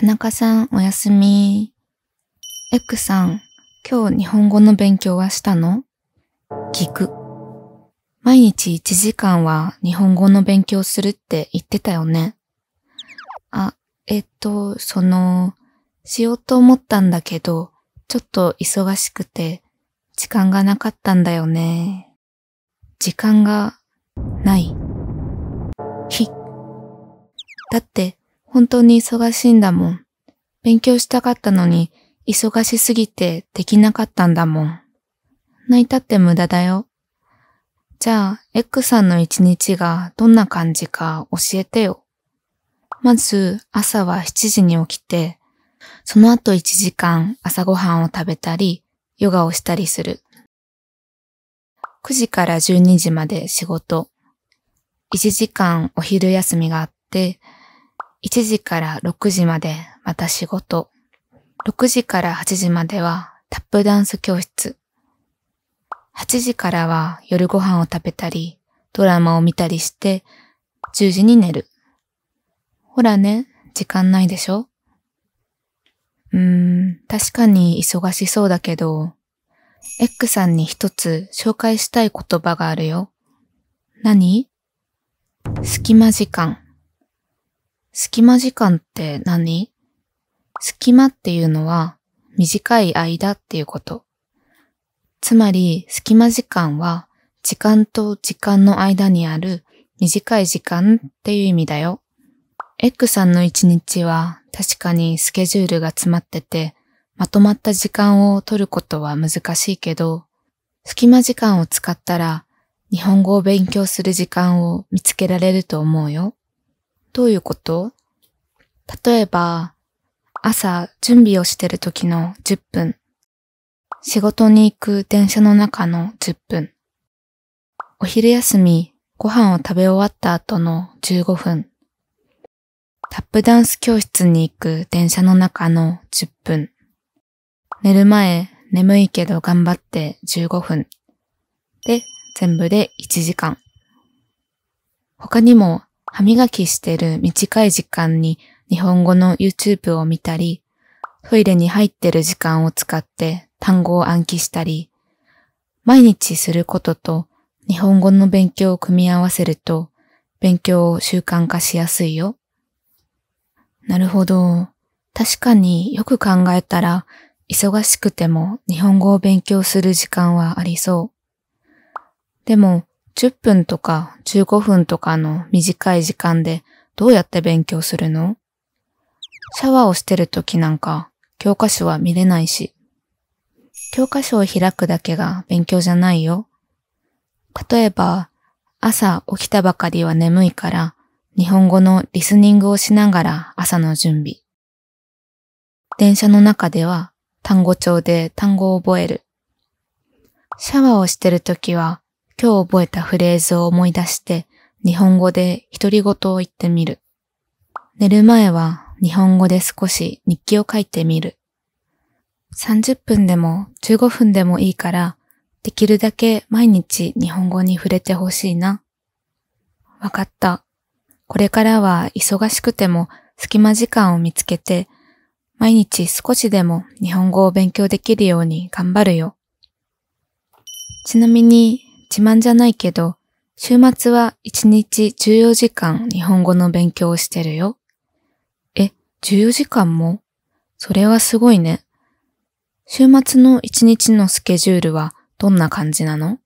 田中さんおやすみ。エクさん、今日日本語の勉強はしたの聞く。毎日1時間は日本語の勉強するって言ってたよね。あ、えっと、その、しようと思ったんだけど、ちょっと忙しくて、時間がなかったんだよね。時間が、ない。ひ。だって、本当に忙しいんだもん。勉強したかったのに、忙しすぎてできなかったんだもん。泣いたって無駄だよ。じゃあ、X さんの一日がどんな感じか教えてよ。まず、朝は7時に起きて、その後1時間朝ごはんを食べたり、ヨガをしたりする。9時から12時まで仕事。1時間お昼休みがあって、1時から6時までまた仕事。6時から8時まではタップダンス教室。8時からは夜ご飯を食べたり、ドラマを見たりして、10時に寝る。ほらね、時間ないでしょうーん、確かに忙しそうだけど、X さんに一つ紹介したい言葉があるよ。何隙間時間。隙間時間って何隙間っていうのは短い間っていうこと。つまり隙間時間は時間と時間の間にある短い時間っていう意味だよ。X さんの一日は確かにスケジュールが詰まっててまとまった時間を取ることは難しいけど、隙間時間を使ったら日本語を勉強する時間を見つけられると思うよ。どういうこと例えば、朝準備をしてる時の10分。仕事に行く電車の中の10分。お昼休みご飯を食べ終わった後の15分。タップダンス教室に行く電車の中の10分。寝る前眠いけど頑張って15分。で、全部で1時間。他にも歯磨きしてる短い時間に日本語の YouTube を見たり、トイレに入ってる時間を使って単語を暗記したり、毎日することと日本語の勉強を組み合わせると勉強を習慣化しやすいよ。なるほど。確かによく考えたら忙しくても日本語を勉強する時間はありそう。でも10分とか15分とかの短い時間でどうやって勉強するのシャワーをしてる時なんか教科書は見れないし。教科書を開くだけが勉強じゃないよ。例えば、朝起きたばかりは眠いから日本語のリスニングをしながら朝の準備。電車の中では単語帳で単語を覚える。シャワーをしてるときは今日覚えたフレーズを思い出して、日本語で独り言を言ってみる。寝る前は日本語で少し日記を書いてみる。30分でも15分でもいいから、できるだけ毎日日本語に触れてほしいな。わかった。これからは忙しくても隙間時間を見つけて、毎日少しでも日本語を勉強できるように頑張るよ。ちなみに自慢じゃないけど、週末は1日14時間日本語の勉強をしてるよ。え、14時間もそれはすごいね。週末の1日のスケジュールはどんな感じなの